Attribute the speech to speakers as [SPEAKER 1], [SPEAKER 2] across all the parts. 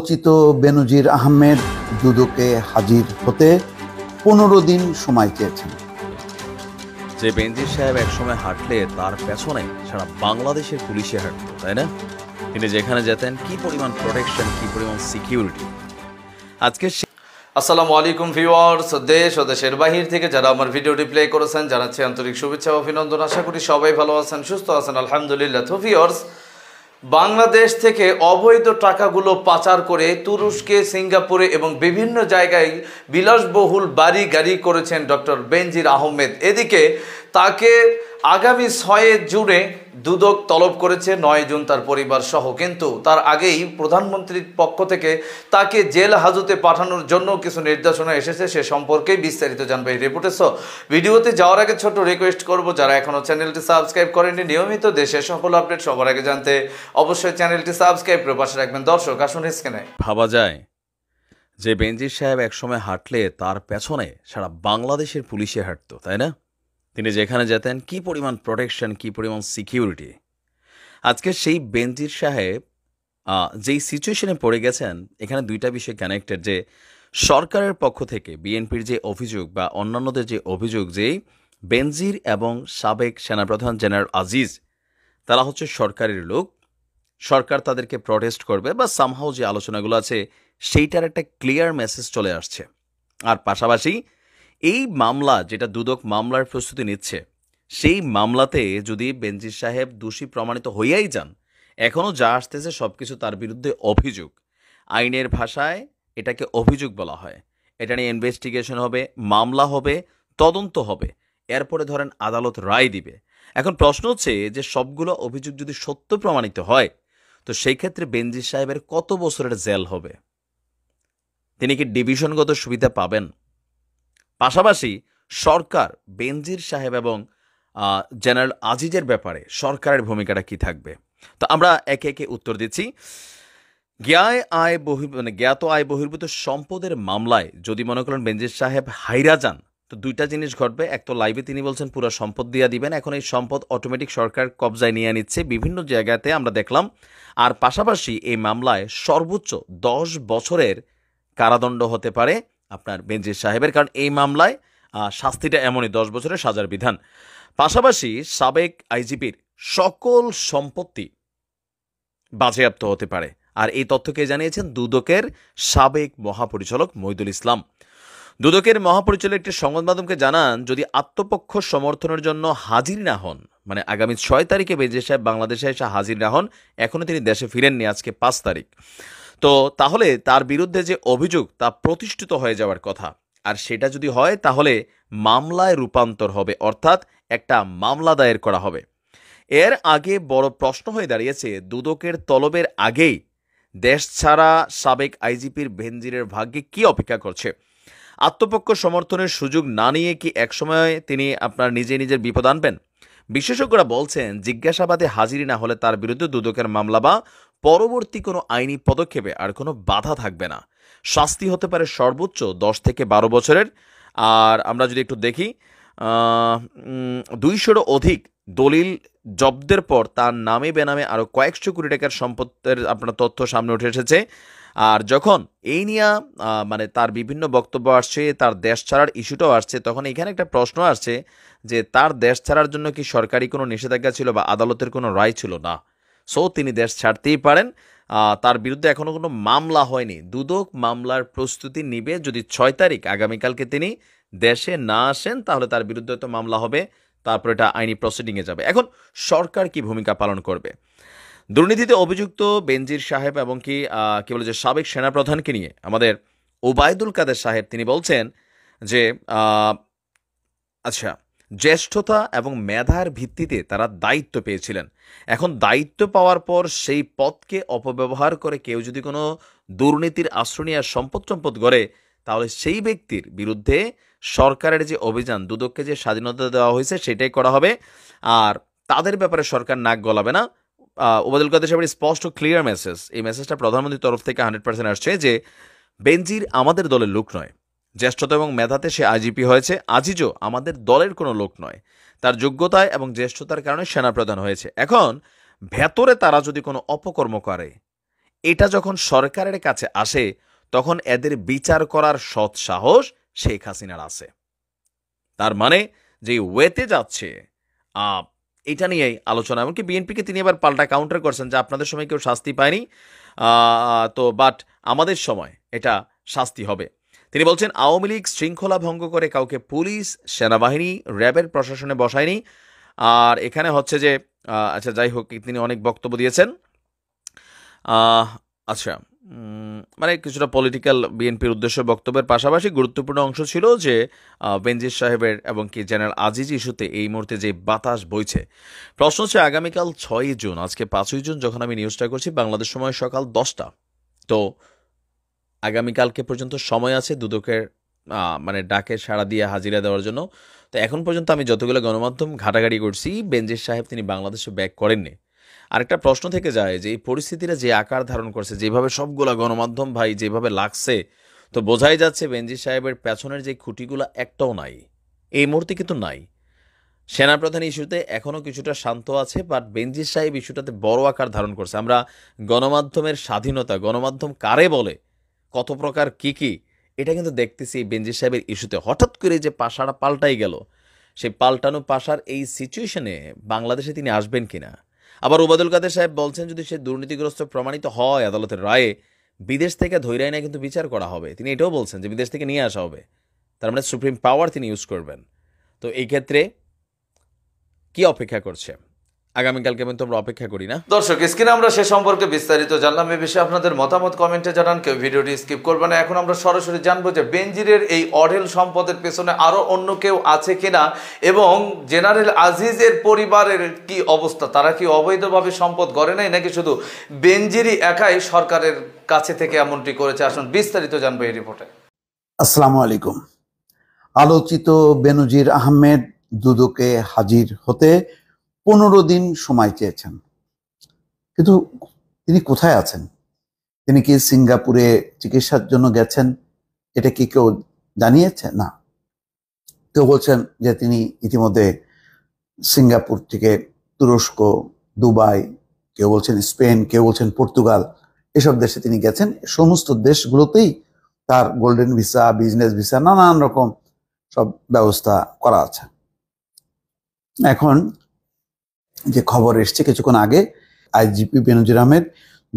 [SPEAKER 1] আলোচিত বেনজির আহমেদ দুদুকে হাজির হতে পনেরো দিন সময় চেয়েছেন
[SPEAKER 2] যে বেনজির সাহেব একসময় হাঁটলে তার পেছনে সারা বাংলাদেশের পুলিশে হাঁটত তাই না তিনি যেখানে যেতেন কি পরিমাণ প্রোটেকশন কি পরিমাণ সিকিউরিটি আজকে আসসালামু আলাইকুম ভিউয়ার্স দেশ ও দেশের
[SPEAKER 3] বাহির থেকে যারা আমার ভিডিওটি প্লে করেছেন জানাচ্ছি আন্তরিক শুভেচ্ছা অভিনন্দন আশা করি সবাই ভালো আছেন সুস্থ আছেন আলহামদুলিল্লাহ তো ভিউয়ার্স বাংলাদেশ থেকে অবৈধ টাকাগুলো পাচার করে তুরস্কে সিঙ্গাপুরে এবং বিভিন্ন জায়গায় বিলাসবহুল বাড়ি গাড়ি করেছেন ডক্টর বেনজির আহমেদ এদিকে তাকে আগামী ছয়ে জুনে দুদক তলব করেছে নয় জুন তার পরিবার সহ কিন্তু তার আগেই প্রধানমন্ত্রীর পক্ষ থেকে তাকে জেল হাজতে পাঠানোর জন্য কিছু নির্দেশনা এসেছে সে সম্পর্কেই বিস্তারিত জানবে রিপোর্টে সহ ভিডিওতে যাওয়ার আগে ছোট রিকোয়েস্ট করব যারা এখনও চ্যানেলটি সাবস্ক্রাইব করেনি নিয়মিত দেশের সকল আপডেট সবার আগে জানতে অবশ্যই চ্যানেলটি সাবস্ক্রাইব করে পাশে রাখবেন দর্শক আসুন স্ক্রিনে
[SPEAKER 2] ভাবা যায় যে বেঞ্জির সাহেব একসময় হাঁটলে তার পেছনে সারা বাংলাদেশের পুলিশে হাঁটতো তাই না তিনি যেখানে যেতেন কি পরিমাণ প্রোটেকশন কি পরিমাণ সিকিউরিটি আজকে সেই বেনজির সাহেব যেই সিচুয়েশনে পড়ে গেছেন এখানে দুইটা বিষয় কানেক্টেড যে সরকারের পক্ষ থেকে বিএনপির যে অভিযোগ বা অন্যান্যদের যে অভিযোগ যে বেনজির এবং সাবেক সেনাপ্রধান জেনারেল আজিজ তারা হচ্ছে সরকারের লোক সরকার তাদেরকে প্রটেস্ট করবে বা সামহাও যে আলোচনাগুলো আছে সেইটার একটা ক্লিয়ার মেসেজ চলে আসছে আর পাশাপাশি এই মামলা যেটা দুদক মামলার প্রস্তুতি নিচ্ছে সেই মামলাতে যদি বেনজির সাহেব দোষী প্রমাণিত হইয়াই যান এখনও যা আসতেছে সব কিছু তার বিরুদ্ধে অভিযোগ আইনের ভাষায় এটাকে অভিযোগ বলা হয় এটা নিয়ে ইনভেস্টিগেশন হবে মামলা হবে তদন্ত হবে এরপরে ধরেন আদালত রায় দিবে এখন প্রশ্ন হচ্ছে যে সবগুলো অভিযোগ যদি সত্য প্রমাণিত হয় তো সেই ক্ষেত্রে বেনজির সাহেবের কত বছরের জেল হবে তিনি কি ডিভিশনগত সুবিধা পাবেন পাশাপাশি সরকার বেনজির সাহেব এবং জেনারেল আজিজের ব্যাপারে সরকারের ভূমিকাটা কি থাকবে তো আমরা একে একে উত্তর দিচ্ছি জ্ঞায় আয় বহি মানে জ্ঞাত আয় বহির্ভূত সম্পদের মামলায় যদি মনে করেন বেনজির সাহেব হাইরা যান তো দুইটা জিনিস ঘটবে এক তো লাইভে তিনি বলছেন পুরো সম্পদ দিয়া দিবেন এখন এই সম্পদ অটোমেটিক সরকার কবজায় নিয়ে নিচ্ছে বিভিন্ন জায়গাতে আমরা দেখলাম আর পাশাপাশি এই মামলায় সর্বোচ্চ দশ বছরের কারাদণ্ড হতে পারে আপনার বেঞ্জির সাহেবের কারণ এই মামলায় শাস্তিটা এমনই দশ বছরের সাজার বিধান পাশাপাশি সাবেক আইজিপির সকল সম্পত্তি বাজেয়াপ্ত হতে পারে আর এই তথ্যকে জানিয়েছেন দুদকের সাবেক মহাপরিচালক মৈদুল ইসলাম দুদকের মহাপরিচালক একটি সংবাদ মাধ্যমকে জানান যদি আত্মপক্ষ সমর্থনের জন্য হাজির না হন মানে আগামী ছয় তারিখে বেজে সাহেব বাংলাদেশে এসে হাজির না হন এখনও তিনি দেশে ফিরেননি আজকে পাঁচ তারিখ তো তাহলে তার বিরুদ্ধে যে অভিযোগ তা প্রতিষ্ঠিত হয়ে যাওয়ার কথা আর সেটা যদি হয় তাহলে মামলায় রূপান্তর হবে অর্থাৎ একটা মামলা দায়ের করা হবে এর আগে বড় প্রশ্ন হয়ে দাঁড়িয়েছে দুদকের তলবের আগেই দেশ ছাড়া সাবেক আইজিপির ভেনজিরের ভাগ্যে কি অপেক্ষা করছে আত্মপক্ষ সমর্থনের সুযোগ না নিয়ে কি একসময় তিনি আপনার নিজে নিজের বিপদ আনবেন বিশেষজ্ঞরা বলছেন জিজ্ঞাসাবাদে হাজির না হলে তার বিরুদ্ধে দুদকের মামলা বা পরবর্তী কোনো আইনি পদক্ষেপে আর কোনো বাধা থাকবে না শাস্তি হতে পারে সর্বোচ্চ দশ থেকে বারো বছরের আর আমরা যদি একটু দেখি দুইশোরও অধিক দলিল জব্দের পর তার নামে বেনামে আরও কয়েকশো কোটি টাকার সম্পত্তের আপনার তথ্য সামনে উঠে এসেছে আর যখন এই নিয়ে মানে তার বিভিন্ন বক্তব্য আসছে তার দেশ ছাড়ার ইস্যুটাও আসছে তখন এখানে একটা প্রশ্ন আসছে যে তার দেশ ছাড়ার জন্য কি সরকারি কোনো নিষেধাজ্ঞা ছিল বা আদালতের কোনো রায় ছিল না সো তিনি দেশ ছাড়তেই পারেন তার বিরুদ্ধে এখনও কোনো মামলা হয়নি দুদক মামলার প্রস্তুতি নিবে যদি ছয় তারিখ আগামীকালকে তিনি দেশে না আসেন তাহলে তার বিরুদ্ধে তো মামলা হবে তারপর এটা আইনি প্রসিডিংয়ে যাবে এখন সরকার কি ভূমিকা পালন করবে দুর্নীতিতে অভিযুক্ত বেনজির সাহেব এবং কি কী বলে যে সাবেক সেনাপ্রধানকে নিয়ে আমাদের ওবায়দুল কাদের সাহেব তিনি বলছেন যে আচ্ছা জ্যেষ্ঠতা এবং মেধার ভিত্তিতে তারা দায়িত্ব পেয়েছিলেন এখন দায়িত্ব পাওয়ার পর সেই পদকে অপব্যবহার করে কেউ যদি কোনো দুর্নীতির আশ্রয় নিয়ে সম্পদ সম্পদ গড়ে তাহলে সেই ব্যক্তির বিরুদ্ধে সরকারের যে অভিযান দুদককে যে স্বাধীনতা দেওয়া হয়েছে সেটাই করা হবে আর তাদের ব্যাপারে সরকার নাক গলাবে না ওবায়দুল কাদের সাহেবের স্পষ্ট ক্লিয়ার মেসেজ এই মেসেজটা প্রধানমন্ত্রীর তরফ থেকে হান্ড্রেড পার্সেন্ট আসছে যে বেনজির আমাদের দলের লোক নয় জ্যেষ্ঠতা এবং মেধাতে সে আইজিপি হয়েছে আজিজও আমাদের দলের কোনো লোক নয় তার যোগ্যতায় এবং জ্যেষ্ঠতার কারণে সেনা প্রধান হয়েছে এখন ভেতরে তারা যদি কোনো অপকর্ম করে এটা যখন সরকারের কাছে আসে তখন এদের বিচার করার সৎ সাহস শেখ হাসিনার আছে তার মানে যে ওয়েতে যাচ্ছে এটা নিয়েই আলোচনা এমনকি বিএনপিকে তিনি আবার পাল্টা কাউন্টার করছেন যে আপনাদের সময় কেউ শাস্তি পায়নি তো বাট আমাদের সময় এটা শাস্তি হবে তিনি বলছেন আওয়ামী লীগ শৃঙ্খলা ভঙ্গ করে কাউকে পুলিশ সেনাবাহিনী র্যাবের প্রশাসনে বসায়নি আর এখানে হচ্ছে যে আচ্ছা যাই হোক তিনি অনেক বক্তব্য দিয়েছেন আচ্ছা মানে কিছুটা পলিটিক্যাল বিএনপির উদ্দেশ্য বক্তব্যের পাশাপাশি গুরুত্বপূর্ণ অংশ ছিল যে বেঞ্জির সাহেবের এবং কি জেনারেল আজিজ ইস্যুতে এই মুহূর্তে যে বাতাস বইছে প্রশ্ন হচ্ছে আগামীকাল ছয়ই জুন আজকে পাঁচই জুন যখন আমি নিউজটা করছি বাংলাদেশ সময় সকাল দশটা তো আগামীকালকে পর্যন্ত সময় আছে দুদকের মানে ডাকে সাড়া দিয়ে হাজিরা দেওয়ার জন্য তো এখন পর্যন্ত আমি যতগুলো গণমাধ্যম ঘাটাঘাটি করছি বেঞ্জের সাহেব তিনি বাংলাদেশে ব্যাক করেননি আরেকটা প্রশ্ন থেকে যায় যে এই পরিস্থিতিটা যে আকার ধারণ করছে যেভাবে সবগুলো গণমাধ্যম ভাই যেভাবে লাগছে তো বোঝাই যাচ্ছে বেঞ্জি সাহেবের পেছনের যে খুঁটিগুলো একটাও নাই এই মুহূর্তে কিন্তু নাই সেনাপ্রধান ইস্যুতে এখনও কিছুটা শান্ত আছে বাট বেঞ্জির সাহেব ইস্যুটাতে বড় আকার ধারণ করছে আমরা গণমাধ্যমের স্বাধীনতা গণমাধ্যম কারে বলে কত প্রকার কী কী এটা কিন্তু দেখতেছি বেঞ্জি সাহেবের ইস্যুতে হঠাৎ করে যে পাশাটা পাল্টাই গেল সেই পাল্টানো পাশার এই সিচুয়েশনে বাংলাদেশে তিনি আসবেন কি না আবার ওবাদুল কাদের সাহেব বলছেন যদি সে দুর্নীতিগ্রস্ত প্রমাণিত হয় আদালতের রায়ে বিদেশ থেকে ধৈরায় না কিন্তু বিচার করা হবে তিনি এটাও বলছেন যে বিদেশ থেকে নিয়ে আসা হবে তার মানে সুপ্রিম পাওয়ার তিনি ইউজ করবেন তো এই ক্ষেত্রে কী অপেক্ষা করছে আগামীকালকে আমি তোমরা অপেক্ষা করি না
[SPEAKER 3] দর্শক স্ক্রিনে আমরা সে সম্পর্কে বিস্তারিত জানলাম এ বিষয়ে আপনাদের মতামত কমেন্টে জানান কেউ ভিডিওটি স্কিপ করবে না এখন আমরা সরাসরি জানবো যে বেঞ্জিরের এই অঢেল সম্পদের পেছনে আরও অন্য কেউ আছে কিনা এবং জেনারেল আজিজের পরিবারের কি অবস্থা তারা কি অবৈধভাবে সম্পদ গড়ে নাই নাকি শুধু বেঞ্জিরই একাই সরকারের কাছে থেকে এমনটি করেছে আসুন বিস্তারিত জানবো এই রিপোর্টে
[SPEAKER 1] আসসালামু আলাইকুম আলোচিত বেনজির আহমেদ দুদুকে হাজির হতে পনেরো দিন সময় চেয়েছেন কিন্তু তিনি কোথায় আছেন তিনি কি সিঙ্গাপুরে চিকিৎসার জন্য গেছেন এটা কি কেউ জানিয়েছে না কেউ বলছেন যে তিনি ইতিমধ্যে সিঙ্গাপুর থেকে তুরস্ক দুবাই কেউ বলছেন স্পেন কেউ বলছেন পর্তুগাল এসব দেশে তিনি গেছেন সমস্ত দেশগুলোতেই তার গোল্ডেন ভিসা বিজনেস ভিসা নানান রকম সব ব্যবস্থা করা আছে এখন যে খবর এসছে কিছুক্ষণ আগে আইজিপি বেনজির আহমেদ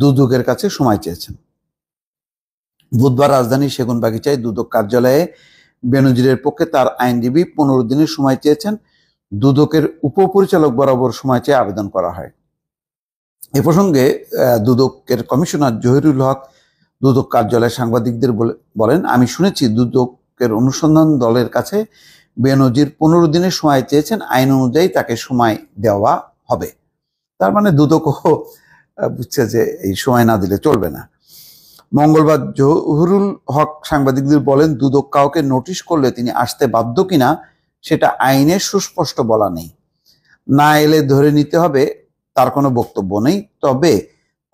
[SPEAKER 1] দুদকের কাছে সময় চেয়েছেন বুধবার সেগুন সেগুনবাগিচায় দুদক কার্যালয়ে বেনজিরের পক্ষে তার আইনজীবী পনেরো দিনের সময় চেয়েছেন দুদকের উপপরিচালক বরাবর সময় চেয়ে আবেদন করা হয় এ প্রসঙ্গে দুদকের কমিশনার জহিরুল হক দুদক কার্যালয়ে সাংবাদিকদের বলেন আমি শুনেছি দুদকের অনুসন্ধান দলের কাছে বেনজির পনেরো দিনের সময় চেয়েছেন আইন অনুযায়ী তাকে সময় দেওয়া হবে তার মানে দুদক বুঝছে যে এই সময় না দিলে চলবে না মঙ্গলবার জহুরুল হক সাংবাদিকদের বলেন দুদক কাউকে নোটিশ করলে তিনি আসতে বাধ্য কিনা সেটা আইনে সুস্পষ্ট বলা নেই না এলে ধরে নিতে হবে তার কোনো বক্তব্য নেই তবে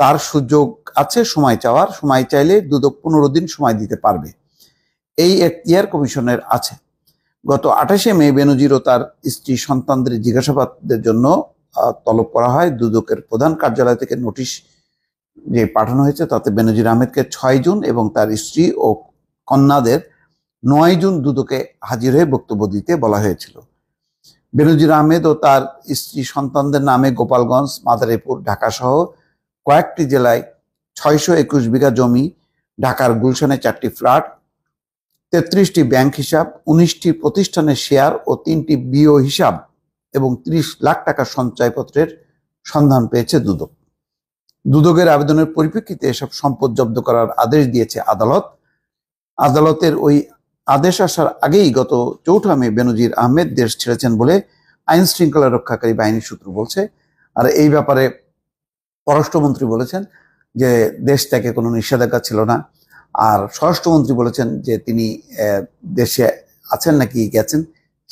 [SPEAKER 1] তার সুযোগ আছে সময় চাওয়ার সময় চাইলে দুদক পনেরো দিন সময় দিতে পারবে এই এখতিয়ার কমিশনের আছে গত আঠাশে মে বেনজির ও তার স্ত্রী সন্তানদের জিজ্ঞাসাবাদের জন্য তলব করা হয় দুদকের প্রধান কার্যালয় থেকে নোটিশ যে পাঠানো হয়েছে তাতে বেনজির আহমেদকে ছয় জুন এবং তার স্ত্রী ও কন্যাদের নয় জুন দুদকে হাজির হয়ে বক্তব্য দিতে বলা হয়েছিল বেনজির আহমেদ ও তার স্ত্রী সন্তানদের নামে গোপালগঞ্জ মাদারীপুর ঢাকাসহ কয়েকটি জেলায় ছয়শো একুশ বিঘা জমি ঢাকার গুলশানে চারটি ফ্ল্যাট তেত্রিশটি ব্যাংক হিসাব উনিশটি প্রতিষ্ঠানের শেয়ার ও তিনটি বিও হিসাব এবং ৩০ লাখ টাকা সঞ্চয়পত্রের সন্ধান পেয়েছে দুদক দুদকের আবেদনের পরিপ্রেক্ষিতে এসব সম্পদ জব্দ করার আদেশ দিয়েছে আদালত আদালতের ওই আদেশ আসার আগেই গত চৌঠা মে বেনজির আহমেদ দেশ ছেড়েছেন বলে আইন শৃঙ্খলা রক্ষাকারী বাহিনী সূত্র বলছে আর এই ব্যাপারে পররাষ্ট্রমন্ত্রী বলেছেন যে দেশ থেকে কোনো নিষেধাজ্ঞা ছিল না আর স্বরাষ্ট্রমন্ত্রী বলেছেন যে তিনি দেশে আছেন নাকি গেছেন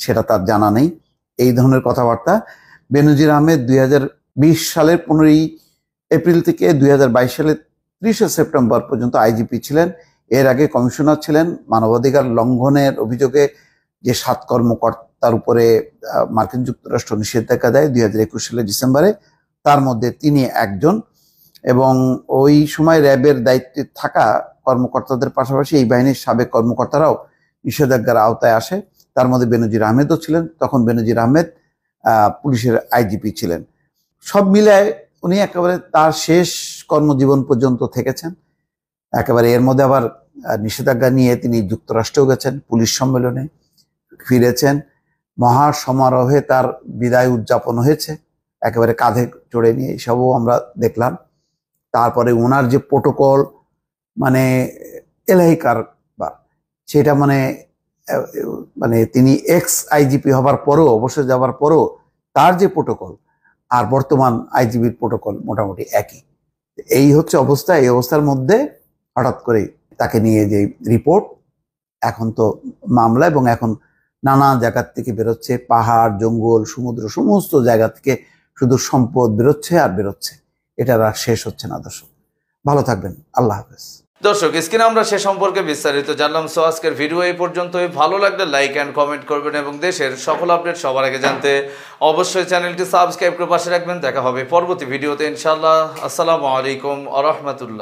[SPEAKER 1] সেটা তার জানা নেই এই ধরনের কথাবার্তা বেনজির আহমেদ দুই সালের পনেরোই এপ্রিল থেকে দুই সালের ত্রিশে সেপ্টেম্বর পর্যন্ত আইজিপি ছিলেন এর আগে কমিশনার ছিলেন মানবাধিকার লঙ্ঘনের অভিযোগে যে সাত কর্মকর্তার উপরে মার্কিন যুক্তরাষ্ট্র নিষেধাজ্ঞা দেয় দুই সালের ডিসেম্বরে তার মধ্যে তিনি একজন এবং ওই সময় র্যাবের দায়িত্বে থাকা কর্মকর্তাদের পাশাপাশি এই বাহিনীর সাবেক কর্মকর্তারাও নিষেধাজ্ঞার আওতায় আসে তার মধ্যে বেনজির আহমেদও ছিলেন তখন বেনজির আহমেদ পুলিশের আইজিপি ছিলেন সব মিলায় উনি একেবারে তার শেষ কর্মজীবন পর্যন্ত থেকেছেন একেবারে এর মধ্যে আবার নিষেধাজ্ঞা নিয়ে তিনি যুক্তরাষ্ট্রেও গেছেন পুলিশ সম্মেলনে ফিরেছেন মহা সমারোহে তার বিদায় উদযাপন হয়েছে একেবারে কাঁধে চড়ে নিয়ে এসবও আমরা দেখলাম তারপরে ওনার যে প্রোটোকল মানে এলাহি কারবার সেটা মানে মানে তিনি এক্স আইজিপি হবার পরও অবশ্য যাবার পরও তার যে প্রোটোকল আর বর্তমান আইজিপির প্রোটোকল মোটামুটি একই এই হচ্ছে অবস্থা এই অবস্থার মধ্যে হঠাৎ করে তাকে নিয়ে যে রিপোর্ট এখন তো মামলা এবং এখন নানা জায়গার থেকে বেরোচ্ছে পাহাড় জঙ্গল সমুদ্র সমস্ত জায়গা থেকে শুধু সম্পদ বেরোচ্ছে আর বেরোচ্ছে এটার আর শেষ হচ্ছে না দর্শক ভালো থাকবেন আল্লাহ হাফেজ
[SPEAKER 3] দর্শক স্ক্রিনে আমরা সে সম্পর্কে বিস্তারিত জানলাম সো আজকের ভিডিও এই পর্যন্ত ভালো লাগলে লাইক অ্যান্ড কমেন্ট করবেন এবং দেশের সকল আপডেট সবার আগে জানতে অবশ্যই চ্যানেলটি সাবস্ক্রাইব করে পাশে রাখবেন দেখা হবে পরবর্তী ভিডিওতে ইনশাল্লাহ আসসালামু আলাইকুম আ রহমতুল্লাহ